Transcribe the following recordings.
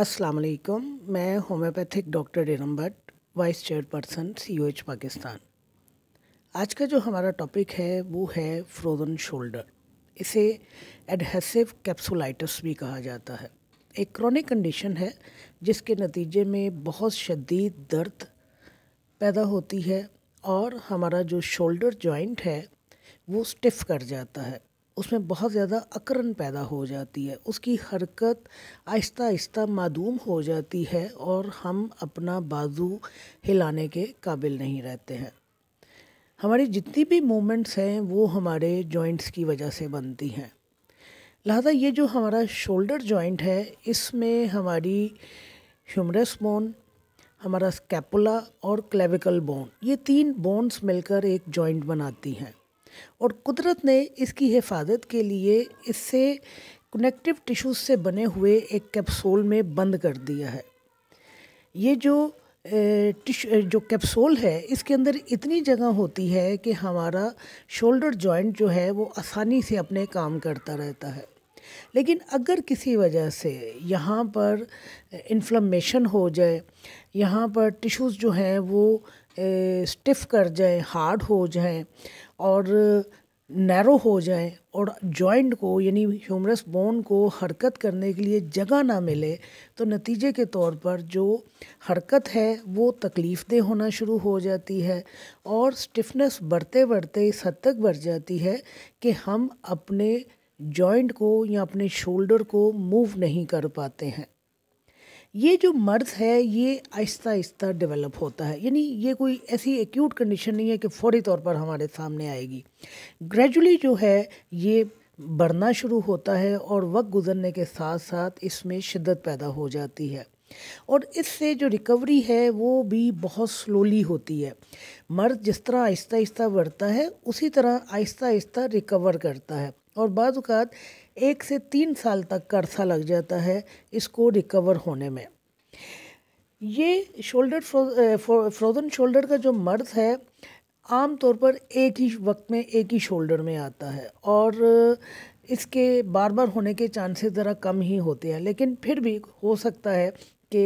अस्सलाम वालेकुम मैं होम्योपैथिक डॉक्टर डेरम Bhatt vice chairperson C O H Pakistan आज का जो हमारा टॉपिक है वो है फ्रोज़न शोल्डर इसे एडहेसिव कैप्सुलाइटिस भी कहा जाता है एक क्रॉनिक कंडीशन है जिसके नतीजे में बहुत शदीद दर्द पैदा होती है और हमारा जो शोल्डर जॉइंट है वो स्टिफ़ कर जाता है उसमें बहुत ज़्यादा अकरन पैदा हो जाती है उसकी हरकत आहिस्ता आहिस्ता मादूम हो जाती है और हम अपना बाजू हिलाने के काबिल नहीं रहते हैं हमारी जितनी भी मूवमेंट्स हैं वो हमारे जॉइंट्स की वजह से बनती हैं लिहाजा ये जो हमारा शोल्डर जॉइंट है इसमें हमारी ह्यूमरस बोन हमारा स्कैपुला और क्लेविकल बोन ये तीन बोन्स मिलकर एक जॉइंट बनाती हैं और कुदरत ने इसकी हिफाजत के लिए इससे कनेक्टिव टिश्यूज से बने हुए एक कैप्सूल में बंद कर दिया है ये जो टिश जो कैप्सूल है इसके अंदर इतनी जगह होती है कि हमारा शोल्डर जॉइंट जो है वो आसानी से अपने काम करता रहता है लेकिन अगर किसी वजह से यहाँ पर इन्फ्लमेशन हो जाए यहाँ पर टिश्यूज़ जो हैं वो स्टिफ़ कर जाएँ हार्ड हो जाएँ और नैरो हो जाए और जॉइंट को यानी ह्यूमरस बोन को हरकत करने के लिए जगह ना मिले तो नतीजे के तौर पर जो हरकत है वो तकलीफ़देह होना शुरू हो जाती है और स्टिफनेस बढ़ते बढ़ते इस हद तक बढ़ जाती है कि हम अपने जॉइंट को या अपने शोल्डर को मूव नहीं कर पाते हैं ये जो मर्ज है ये आहिस्ता आहिस्ता डेवलप होता है यानी ये कोई ऐसी एक्यूट कंडीशन नहीं है कि फौरी तौर पर हमारे सामने आएगी ग्रेजुअली जो है ये बढ़ना शुरू होता है और वक्त गुजरने के साथ साथ इसमें शिद्दत पैदा हो जाती है और इससे जो रिकवरी है वो भी बहुत स्लोली होती है मर्द जिस तरह आहिस्ता आहिस्ता बढ़ता है उसी तरह आहिस्ता आहिस्ता रिकवर करता है और बाज़ात एक से तीन साल तक का अर्सा लग जाता है इसको रिकवर होने में ये शोल्डर फ्रोज़न शोल्डर का जो मर्ज है आम तौर पर एक ही वक्त में एक ही शोल्डर में आता है और इसके बार बार होने के चांसेस ज़रा कम ही होते हैं लेकिन फिर भी हो सकता है कि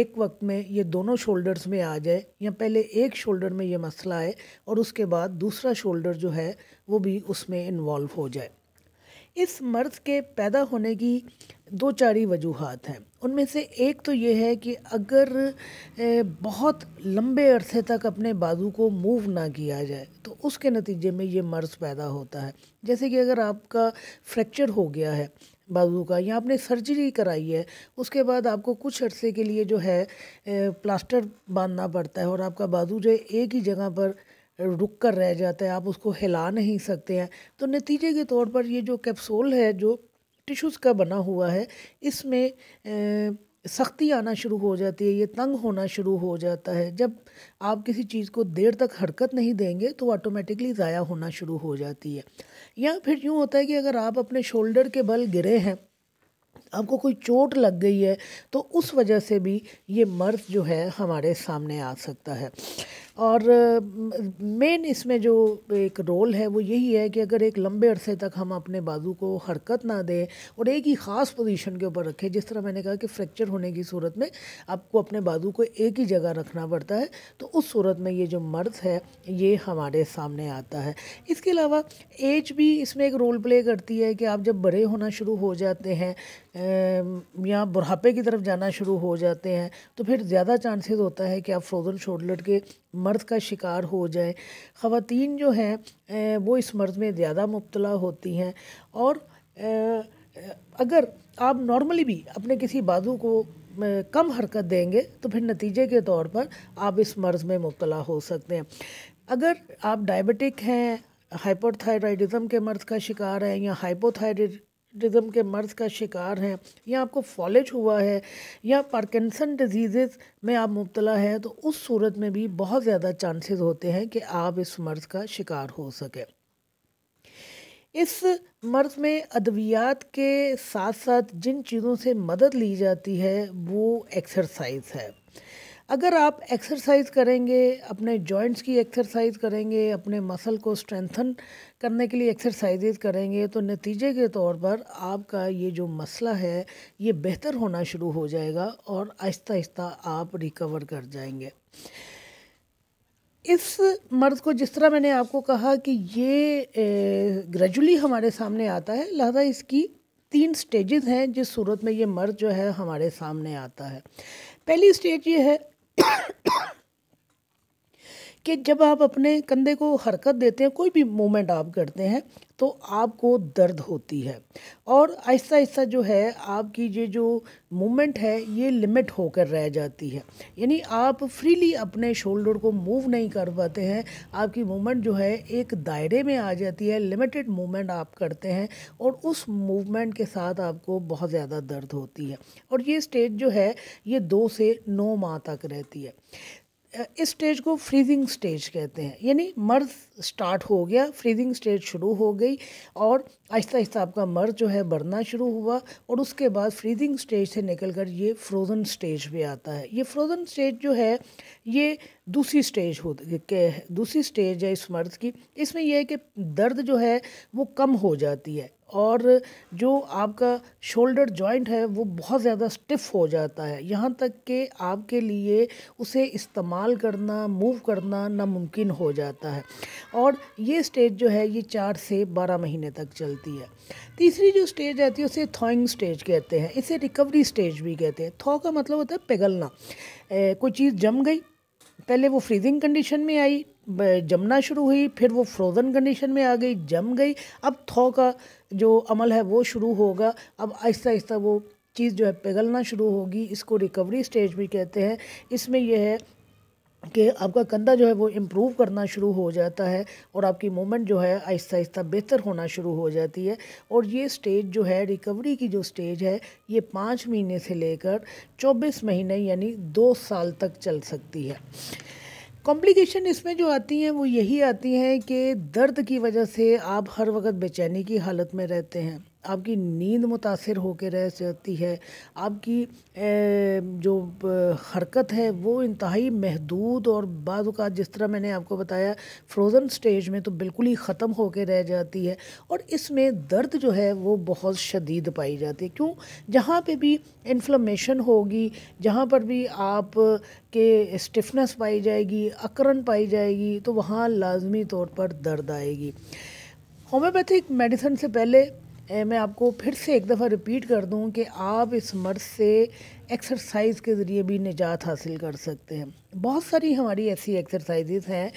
एक वक्त में ये दोनों शोल्डर्स में आ जाए या पहले एक शोल्डर में ये मसला आए और उसके बाद दूसरा शोल्डर जो है वो भी उसमें इन्वॉल्व हो जाए इस मर्ज़ के पैदा होने की दो चार ही वजूहत हैं उनमें से एक तो ये है कि अगर बहुत लंबे अरसे तक अपने बाजू को मूव ना किया जाए तो उसके नतीजे में ये मर्ज़ पैदा होता है जैसे कि अगर आपका फ्रैक्चर हो गया है बाजू का या आपने सर्जरी कराई है उसके बाद आपको कुछ अरसे के लिए जो है प्लास्टर बांधना पड़ता है और आपका बाजू जो है एक ही जगह पर रुक कर रह जाता है आप उसको हिला नहीं सकते हैं तो नतीजे के तौर पर ये जो कैप्सूल है जो टिश्यूज़ का बना हुआ है इसमें सख्ती आना शुरू हो जाती है ये तंग होना शुरू हो जाता है जब आप किसी चीज़ को देर तक हरकत नहीं देंगे तो ऑटोमेटिकली ज़ाया होना शुरू हो जाती है या फिर यूँ होता है कि अगर आप अपने शोल्डर के बल गिरे हैं आपको कोई चोट लग गई है तो उस वजह से भी ये मर्ज़ जो है हमारे सामने आ सकता है और मेन इसमें जो एक रोल है वो यही है कि अगर एक लंबे अरसे तक हम अपने बाजू को हरकत ना दें और एक ही ख़ास पोजीशन के ऊपर रखें जिस तरह मैंने कहा कि फ्रैक्चर होने की सूरत में आपको अपने बाजू को एक ही जगह रखना पड़ता है तो उस सूरत में ये जो मर्ज है ये हमारे सामने आता है इसके अलावा एज भी इसमें एक रोल प्ले करती है कि आप जब बड़े होना शुरू हो जाते हैं या बुढ़ापे की तरफ जाना शुरू हो जाते हैं तो फिर ज़्यादा चांसेस होता है कि आप फ्रोज़न शोल्डर के मर्द का शिकार हो जाए ख़वातीन जो हैं वो इस मर्द में ज़्यादा मुबतला होती हैं और अगर आप नॉर्मली भी अपने किसी बाजू को कम हरकत देंगे तो फिर नतीजे के तौर पर आप इस मर्ज़ में मुबतला हो सकते हैं अगर आप डायबिटिक हैं हाइपोथायराइडिज़म के मर्ज़ का शिकार हैं या हाइपोथायरिड रिदम के मर्ज़ का शिकार हैं या आपको फॉलेज हुआ है या पार्किंसन डिजीज़ में आप मुबतला हैं तो उस सूरत में भी बहुत ज़्यादा चांसेस होते हैं कि आप इस मर्ज़ का शिकार हो सकें इस मर्ज़ में अद्वियात के साथ साथ जिन चीज़ों से मदद ली जाती है वो एक्सरसाइज है अगर आप एक्सरसाइज करेंगे अपने जॉइंट्स की एक्सरसाइज करेंगे अपने मसल को स्ट्रेंथन करने के लिए एक्सरसाइजेज करेंगे तो नतीजे के तौर पर आपका ये जो मसला है ये बेहतर होना शुरू हो जाएगा और आहिस्ता आहिस्ता आप रिकवर कर जाएंगे इस मर्द को जिस तरह मैंने आपको कहा कि ये ग्रेजुअली हमारे सामने आता है लिहाजा इसकी तीन स्टेजेस हैं जिस सूरत में ये मर्द जो है हमारे सामने आता है पहली स्टेज ये है कि जब आप अपने कंधे को हरकत देते हैं कोई भी मूवमेंट आप करते हैं तो आपको दर्द होती है और ऐसा ऐसा जो है आपकी ये जो मूवमेंट है ये लिमिट होकर रह जाती है यानी आप फ्रीली अपने शोल्डर को मूव नहीं कर पाते हैं आपकी मूवमेंट जो है एक दायरे में आ जाती है लिमिटेड मूवमेंट आप करते हैं और उस मूवमेंट के साथ आपको बहुत ज़्यादा दर्द होती है और ये स्टेज जो है ये दो से नौ माह तक रहती है इस स्टेज को फ्रीजिंग स्टेज कहते हैं यानी मर्ज स्टार्ट हो गया फ्रीजिंग स्टेट शुरू हो गई और आहिस्ता आहिस्ता आपका मर जो है बढ़ना शुरू हुआ और उसके बाद फ्रीजिंग स्टेज से निकलकर ये फ्रोज़न स्टेज पे आता है ये फ्रोज़न स्टेज जो है ये दूसरी स्टेज हो दूसरी स्टेज है इस मर्द की इसमें यह है कि दर्द जो है वो कम हो जाती है और जो आपका शोल्डर जॉइंट है वो बहुत ज़्यादा स्टिफ हो जाता है यहाँ तक कि आपके लिए उसे इस्तेमाल करना मूव करना नामुमकिन हो जाता है और ये स्टेज जो है ये चार से बारह महीने तक चलती है तीसरी जो स्टेज आती है उसे थॉइंग स्टेज कहते हैं इसे रिकवरी स्टेज भी कहते हैं थॉ का मतलब होता है पिघलना कोई चीज़ जम गई पहले वो फ्रीजिंग कंडीशन में आई जमना शुरू हुई फिर वो फ्रोज़न कंडीशन में आ गई जम गई अब थौ का जो अमल है वो शुरू होगा अब आहिस्ता आहिस्ता वो चीज़ जो है पिघलना शुरू होगी इसको रिकवरी स्टेज भी कहते हैं इसमें यह है कि आपका कंधा जो है वो इम्प्रूव करना शुरू हो जाता है और आपकी मूवमेंट जो है आहिस्ता आहिस्ता बेहतर होना शुरू हो जाती है और ये स्टेज जो है रिकवरी की जो स्टेज है ये पाँच महीने से लेकर चौबीस महीने यानी दो साल तक चल सकती है कॉम्प्लिकेशन इसमें जो आती हैं वो यही आती हैं कि दर्द की वजह से आप हर वक्त बेचैनी की हालत में रहते हैं आपकी नींद मुतासर होकर रह सकती है आपकी जो हरकत है वो इंतहाई महदूद और बाद जिस तरह मैंने आपको बताया फ्रोज़न स्टेज में तो बिल्कुल ही ख़त्म होकर रह जाती है और इसमें दर्द जो है वो बहुत शदीद पाई जाती है क्यों जहाँ पे भी इन्फ्लमेशन होगी जहाँ पर भी आप के स्टिफनेस पाई जाएगी अकरन पाई जाएगी तो वहाँ लाजमी तौर पर दर्द आएगी होम्योपैथिक मेडिसिन से पहले मैं आपको फिर से एक दफ़ा रिपीट कर दूं कि आप इस मर्ज से एक्सरसाइज के ज़रिए भी निजात हासिल कर सकते हैं बहुत सारी हमारी ऐसी एक्सरसाइजेज हैं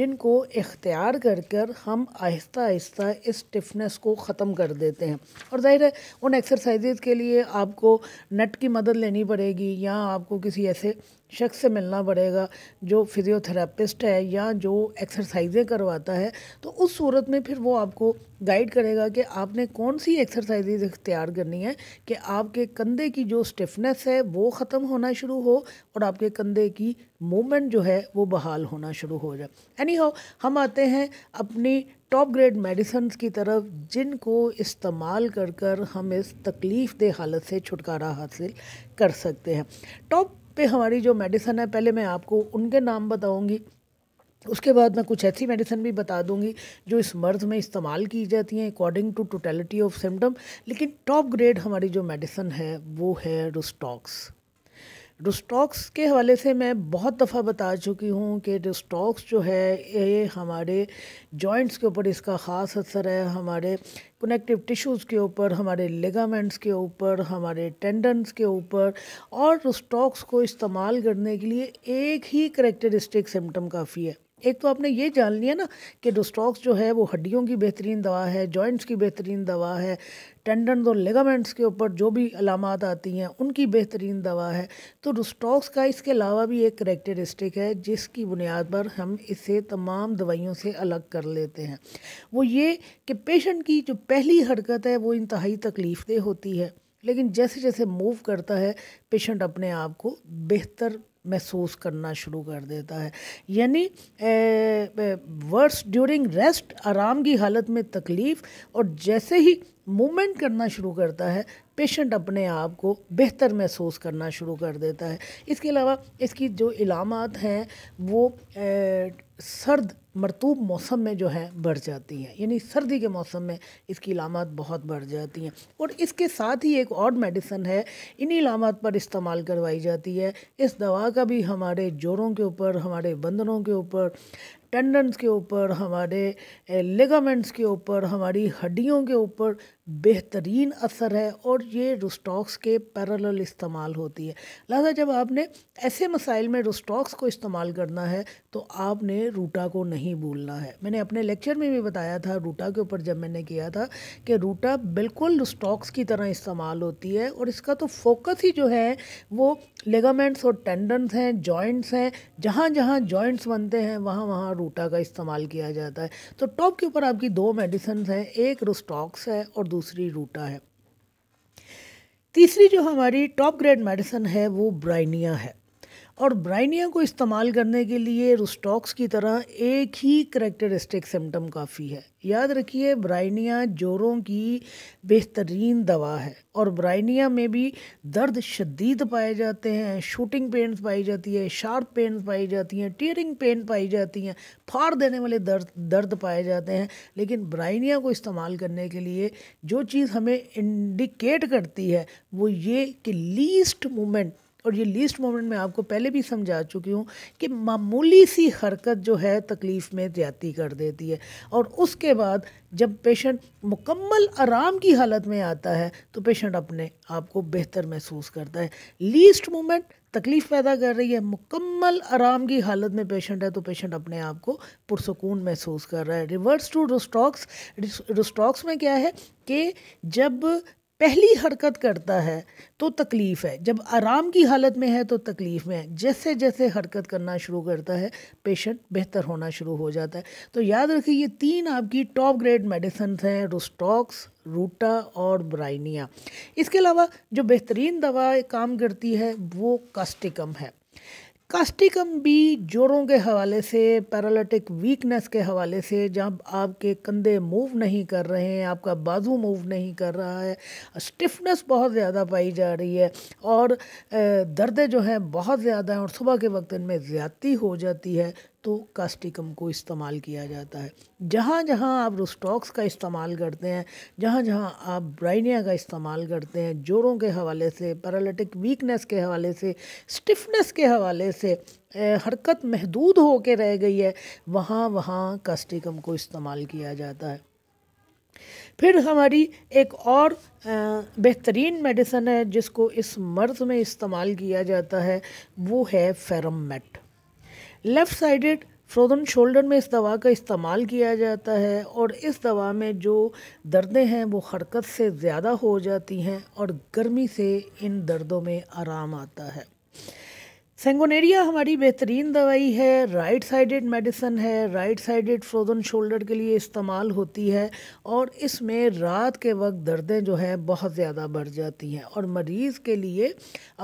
जिनको इख्तियार कर कर हम आहिस्ता आहिस्ता इस स्टिफनेस को ख़त्म कर देते हैं और ज़ाहिर है उन एक्सरसाइजेज के लिए आपको नट की मदद लेनी पड़ेगी या आपको किसी ऐसे शख्स से मिलना पड़ेगा जो फिज़ियोथेरापिस्ट है या जो एक्सरसाइजें करवाता है तो उस सूरत में फिर वो आपको गाइड करेगा कि आपने कौन सी एक्सरसाइजेज इख्तियार करनी है कि आपके कंधे की जो स्टिफनेस है वो ख़त्म होना शुरू हो और आपके कंधे की मूवमेंट जो है वो बहाल होना शुरू हो जाए एनी हो हम आते हैं अपनी टॉप ग्रेड मेडिसन की तरफ जिनको इस्तेमाल कर कर हम इस तकलीफ़ दे हालत से छुटकारा हासिल कर सकते हैं टॉप पे हमारी जो मेडिसन है पहले मैं आपको उनके नाम बताऊँगी उसके बाद मैं कुछ ऐसी मेडिसिन भी बता दूंगी जो इस मर्ज में इस्तेमाल की जाती हैं according to totality of symptom लेकिन टॉप ग्रेड हमारी जो मेडिसिन है वो है रोस्टॉक्स स्टॉक्स के हवाले से मैं बहुत दफ़ा बता चुकी हूँ कि स्टॉक्स जो है ये हमारे जॉइंट्स के ऊपर इसका ख़ास असर है हमारे कनेक्टिव टिश्यूज़ के ऊपर हमारे लेगामेंट्स के ऊपर हमारे टेंडन्स के ऊपर और स्टॉक्स को इस्तेमाल करने के लिए एक ही करेक्टरिस्टिक सिम्टम काफ़ी है एक तो आपने ये जान लिया ना कि डोस्टॉक्स जो है वो हड्डियों की बेहतरीन दवा है जॉइंट्स की बेहतरीन दवा है टेंडन और लेगामेंट्स के ऊपर जो भी अलामत आती हैं उनकी बेहतरीन दवा है तो डोस्टॉक्स का इसके अलावा भी एक करेक्टरिस्टिक है जिसकी बुनियाद पर हम इसे तमाम दवाइयों से अलग कर लेते हैं वो ये कि पेशेंट की जो पहली हरकत है वो इंतहाई तकलीफ़ देह होती है लेकिन जैसे जैसे मूव करता है पेशेंट अपने आप को बेहतर महसूस करना शुरू कर देता है यानी वर्स ड्यूरिंग रेस्ट आराम की हालत में तकलीफ़ और जैसे ही मूवमेंट करना शुरू करता है पेशेंट अपने आप को बेहतर महसूस करना शुरू कर देता है इसके अलावा इसकी जो इलामत हैं वो ए, सर्द मरतूब मौसम में जो है बढ़ जाती हैं यानी सर्दी के मौसम में इसकी इलामत बहुत बढ़ जाती हैं और इसके साथ ही एक और मेडिसन है इन्हीं इलामत पर इस्तेमाल करवाई जाती है इस दवा का भी हमारे जोड़ों के ऊपर हमारे बंदनों के ऊपर टेंडन्स के ऊपर हमारे लिगामेंट्स के ऊपर हमारी हड्डियों के ऊपर बेहतरीन असर है और ये रुस्टॉक्स के पैरल इस्तेमाल होती है लिहाजा जब आपने ऐसे मसाइल में रुस्टॉक्स को इस्तेमाल करना है तो आपने रूटा को नहीं भूलना है मैंने अपने लेक्चर में भी बताया था रूटा के ऊपर जब मैंने किया था कि रूटा बिल्कुल रुस्टॉक्स की तरह इस्तेमाल होती है और इसका तो फोकस ही जो है वो लेगामेंट्स और टेंडन्स हैं जॉइंट्स हैं जहाँ जहाँ जॉइंट्स बनते हैं वहाँ वहाँ रूटा का इस्तेमाल किया जाता है तो टॉप के ऊपर आपकी दो मेडिसन हैं एक रुस्टॉक्स है और दूसरी रूटा है तीसरी जो हमारी टॉप ग्रेड मेडिसन है वो ब्राइनिया है और ब्राइनिया को इस्तेमाल करने के लिए रुस्टॉक्स की तरह एक ही करेक्टरिस्टिक सिम्टम काफ़ी है याद रखिए ब्राइनिया जोरों की बेहतरीन दवा है और ब्राइनिया में भी दर्द शदीद पाए जाते हैं शूटिंग पेन्स पाई जाती है शार्प पेन्स पाई जाती हैं टीयरिंग पेन पाई जाती हैं फाड़ देने वाले दर्द दर्द पाए जाते हैं लेकिन ब्राइनिया को इस्तेमाल करने के लिए जो चीज़ हमें इंडिकेट करती है वो ये कि लीस्ट मोमेंट और ये लीस्ट मोमेंट में आपको पहले भी समझा चुकी हूँ कि मामूली सी हरकत जो है तकलीफ़ में ज़्यादा कर देती है और उसके बाद जब पेशेंट मुकम्मल आराम की हालत में आता है तो पेशेंट अपने आप को बेहतर महसूस करता है लीस्ट मोमेंट तकलीफ़ पैदा कर रही है मुकम्मल आराम की हालत में पेशेंट है तो पेशेंट अपने आप को पुरसकून महसूस कर रहा है रिवर्स टू रोस्टॉक्स रोस्टॉक्स में क्या है कि जब पहली हरकत करता है तो तकलीफ़ है जब आराम की हालत में है तो तकलीफ़ में है जैसे जैसे हरकत करना शुरू करता है पेशेंट बेहतर होना शुरू हो जाता है तो याद रखिए ये तीन आपकी टॉप ग्रेड मेडिसन हैं रोस्टॉक्स रूटा और ब्राइनिया इसके अलावा जो बेहतरीन दवा काम करती है वो कास्टिकम है कास्टिकम भी जोड़ों के हवाले से पैरालिटिक वीकनेस के हवाले से जब आपके कंधे मूव नहीं कर रहे हैं आपका बाजू मूव नहीं कर रहा है स्टिफनेस बहुत ज़्यादा पाई जा रही है और दर्द जो हैं बहुत ज़्यादा हैं और सुबह के वक्त इनमें ज़्यादती हो जाती है तो कास्टिकम को इस्तेमाल किया जाता है जहाँ जहाँ आप रोस्टॉक्स का इस्तेमाल करते हैं जहाँ जहाँ आप ब्राइनिया का इस्तेमाल करते हैं जोड़ों के हवाले से पैरालिटिक वीकनेस के हवाले से स्टिफनेस के हवाले से हरकत महदूद हो के रह गई है वहाँ वहाँ कास्टिकम को इस्तेमाल किया जाता है फिर हमारी एक और बेहतरीन मेडिसन है जिसको इस मर्ज़ में इस्तेमाल किया जाता है वो है ferrum met left sided frozen shoulder में इस दवा का इस्तेमाल किया जाता है और इस दवा में जो दर्दें हैं वो हरकत से ज़्यादा हो जाती हैं और गर्मी से इन दर्दों में आराम आता है सेंगोनेरिया हमारी बेहतरीन दवाई है राइट साइडेड मेडिसन है राइट साइडेड फ्रोज़न शोल्डर के लिए इस्तेमाल होती है और इसमें रात के वक्त दर्दें जो हैं बहुत ज़्यादा बढ़ जाती हैं और मरीज़ के लिए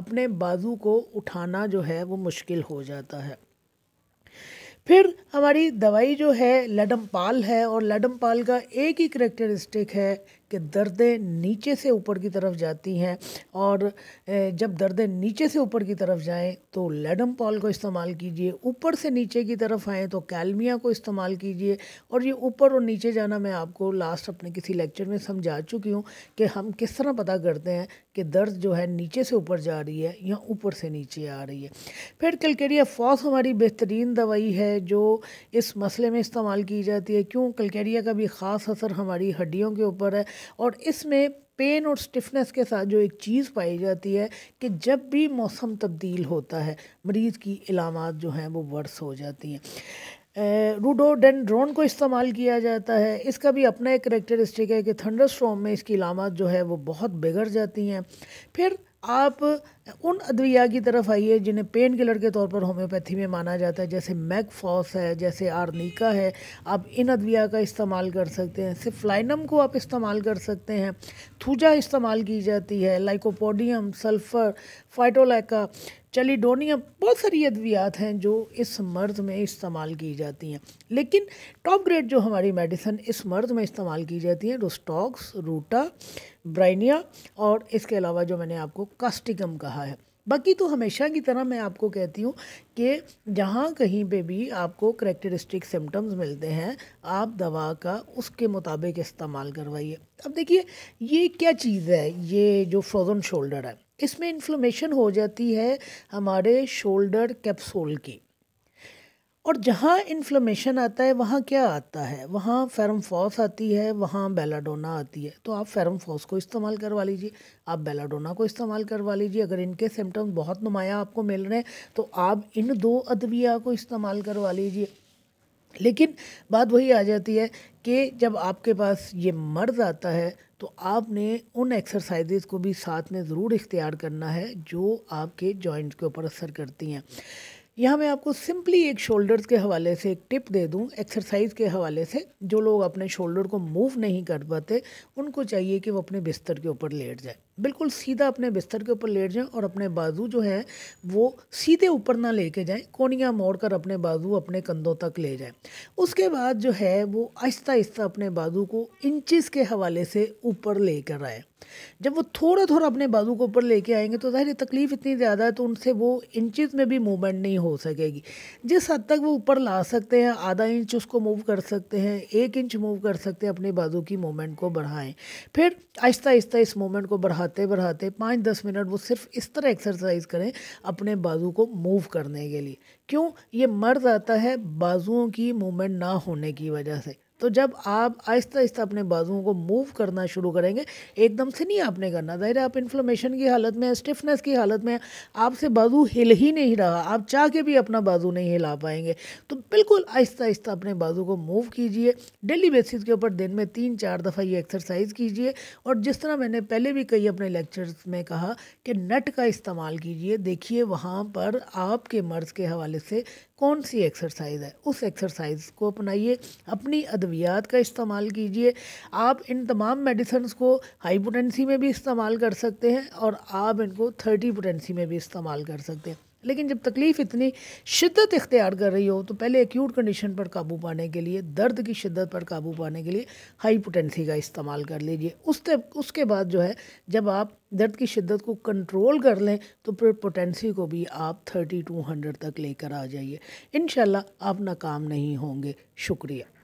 अपने बाजू को उठाना जो है वो मुश्किल हो जाता है फिर हमारी दवाई जो है लडम पाल है और लडम पाल का एक ही करेक्टरिस्टिक है कि दर्दें नीचे से ऊपर की तरफ जाती हैं और जब दर्दें नीचे से ऊपर की तरफ जाएं तो लेडम पॉल को इस्तेमाल कीजिए ऊपर से नीचे की तरफ आएँ तो कैलमिया को इस्तेमाल कीजिए और ये ऊपर और नीचे जाना मैं आपको लास्ट अपने किसी लेक्चर में समझा चुकी हूँ कि हम किस तरह पता करते हैं कि दर्द जो है नीचे से ऊपर जा रही है या ऊपर से नीचे आ रही है फिर कलकेरिया फॉस हमारी बेहतरीन दवाई है जो इस मसले में इस्तेमाल की जाती है क्यों कलकेरिया का भी ख़ास असर हमारी हड्डियों के ऊपर है और इसमें पेन और स्टिफनेस के साथ जो एक चीज़ पाई जाती है कि जब भी मौसम तब्दील होता है मरीज़ की इलामत जो हैं वो वर्स हो जाती हैं रूडोडेंड्रोन को इस्तेमाल किया जाता है इसका भी अपना एक करेक्टरिस्टिक है कि थंडर स्ट्रॉम में इसकी इलामत जो है वो बहुत बिगड़ जाती हैं फिर आप उन अद्विया की तरफ आइए जिन्हें पेन किलर के तौर पर होम्योपैथी में माना जाता है जैसे मैगफॉस है जैसे आर्निका है आप इन अद्विया का इस्तेमाल कर सकते हैं सिफ्लाइनम को आप इस्तेमाल कर सकते हैं थूजा इस्तेमाल की जाती है लाइकोपोडियम सल्फ़र फाइटोलैका चलीडोनियम बहुत सारी अद्वियात हैं जो इस मर्द में इस्तेमाल की जाती हैं लेकिन टॉप ग्रेड जो हमारी मेडिसन इस मर्द में इस्तेमाल की जाती है रोस्टॉक्स रूटा ब्राइनिया और इसके अलावा जो मैंने आपको कास्टिकम कहा रहा है बाकी तो हमेशा की तरह मैं आपको कहती हूँ कि जहाँ कहीं पे भी आपको करेक्टरिस्टिक सिम्टम्स मिलते हैं आप दवा का उसके मुताबिक इस्तेमाल करवाइए अब देखिए ये क्या चीज़ है ये जो फ्रोज़न शोल्डर है इसमें इन्फ्लोमेशन हो जाती है हमारे शोल्डर कैप्सूल की और जहाँ इन्फ्लेमेशन आता है वहाँ क्या आता है वहाँ फेरमफॉस आती है वहाँ बेलाडोना आती है तो आप फेरमफॉस को इस्तेमाल करवा लीजिए आप बेलाडोना को इस्तेमाल करवा लीजिए अगर इनके सिम्टम्स बहुत नुमाया आपको मिल रहे हैं तो आप इन दो अदविया को इस्तेमाल करवा लीजिए लेकिन बात वही आ जाती है कि जब आपके पास ये मर्ज आता है तो आपने उन एक्सरसाइजेज़ को भी साथ में ज़रूर इख्तियार करना है जो आपके जॉइंट्स के ऊपर असर करती हैं यहाँ मैं आपको सिंपली एक शोल्डर्स के हवाले से एक टिप दे दूँ एक्सरसाइज के हवाले से जो लोग अपने शोल्डर को मूव नहीं कर पाते उनको चाहिए कि वो अपने बिस्तर के ऊपर लेट जाए बिल्कुल सीधा अपने बिस्तर के ऊपर लेट जाएं और अपने बाजू जो है वो सीधे ऊपर ना लेके जाएं कोनिया मोड़कर अपने बाजू अपने कंधों तक ले जाएं उसके बाद जो है वो आहिस्ता आहिस्ता अपने बाजू को इंचिस के हवाले से ऊपर लेकर आएँ जब वो थोड़ा थोड़ा अपने बाजू को ऊपर लेके आएंगे तो ज़ाहिर तकलीफ़ इतनी ज़्यादा है तो उनसे वो इंचज़ में भी मूवमेंट नहीं हो सकेगी जिस हद तक वो ऊपर ला सकते हैं आधा इंच उसको मूव कर सकते हैं एक इंच मूव कर सकते हैं अपने बाजू की मूवमेंट को बढ़ाएँ फिर आहिस्ता आहिस्ता इस मूवमेंट को बढ़ा बढ़ाते बढ़ाते पाँच दस मिनट वो सिर्फ इस तरह एक्सरसाइज करें अपने बाजू को मूव करने के लिए क्यों ये मर्द आता है बाजुओं की मूवमेंट ना होने की वजह से तो जब आप आहिस्ता आहिस्ता अपने बाजुओं को मूव करना शुरू करेंगे एकदम से नहीं आपने करना ज़ाहिर आप इन्फ्लोमेशन की हालत में स्टिफनेस की हालत में आपसे बाजू हिल ही नहीं रहा आप चाह के भी अपना बाजू नहीं हिला पाएंगे तो बिल्कुल आहिस्ता आहिस्ता अपने बाजू को मूव कीजिए डेली बेसिस के ऊपर दिन में तीन चार दफ़ा ये एक्सरसाइज कीजिए और जिस तरह मैंने पहले भी कई अपने लेक्चर्स में कहा कि नट का इस्तेमाल कीजिए देखिए वहाँ पर आपके मर्ज़ के हवाले से कौन सी एक्सरसाइज है उस एक्सरसाइज को अपनाइए अपनी अद्वियात का इस्तेमाल कीजिए आप इन तमाम मेडिसन को हाई पोटेंसी में भी इस्तेमाल कर सकते हैं और आप इनको थर्टी पोटेंसी में भी इस्तेमाल कर सकते हैं लेकिन जब तकलीफ़ इतनी शिद्दत इख्तियार कर रही हो तो पहले एक्यूट कंडीशन पर काबू पाने के लिए दर्द की शिद्दत पर काबू पाने के लिए हाई पोटेंसी का इस्तेमाल कर लीजिए उससे उसके बाद जो है जब आप दर्द की शिद्दत को कंट्रोल कर लें तो फिर पोटेंसी को भी आप थर्टी टू हंड्रेड तक लेकर आ जाइए इन आप नाकाम नहीं होंगे शुक्रिया